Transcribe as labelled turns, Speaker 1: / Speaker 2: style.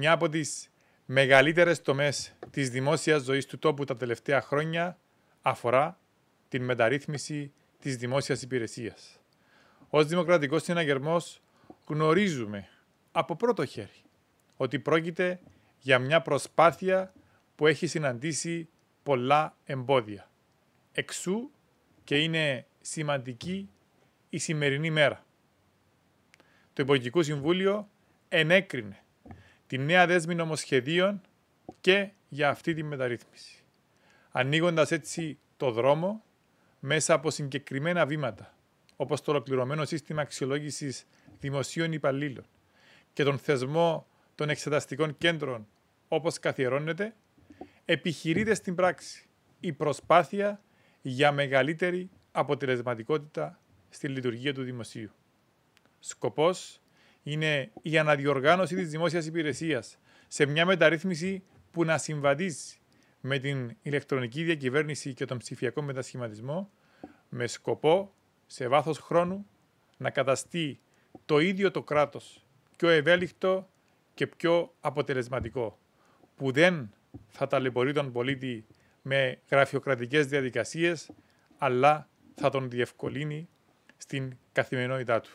Speaker 1: μια από τις μεγαλύτερες τομές της δημόσιας ζωής του τόπου τα τελευταία χρόνια αφορά την μεταρρύθμιση της δημόσιας υπηρεσίας. Ως Δημοκρατικός Συναγερμός, γνωρίζουμε από πρώτο χέρι ότι πρόκειται για μια προσπάθεια που έχει συναντήσει πολλά εμπόδια. Εξού και είναι σημαντική η σημερινή μέρα. Το Υπουργικό Συμβούλιο ενέκρινε τη νέα δέσμη νομοσχεδίων και για αυτή τη μεταρρύθμιση. Ανοίγοντας έτσι το δρόμο μέσα από συγκεκριμένα βήματα, όπως το ολοκληρωμένο σύστημα αξιολόγησης δημοσίων υπαλλήλων και τον θεσμό των εξεταστικών κέντρων όπως καθιερώνεται, επιχειρείται στην πράξη η προσπάθεια για μεγαλύτερη αποτελεσματικότητα στη λειτουργία του δημοσίου. Σκοπός είναι η αναδιοργάνωση της δημόσιας υπηρεσίας σε μια μεταρρύθμιση που να συμβαδίζει με την ηλεκτρονική διακυβέρνηση και τον ψηφιακό μετασχηματισμό με σκοπό σε βάθος χρόνου να καταστεί το ίδιο το κράτος πιο ευέλικτο και πιο αποτελεσματικό που δεν θα ταλαιπωρεί τον πολίτη με γραφειοκρατικές διαδικασίες αλλά θα τον διευκολύνει στην καθημερινότητά του.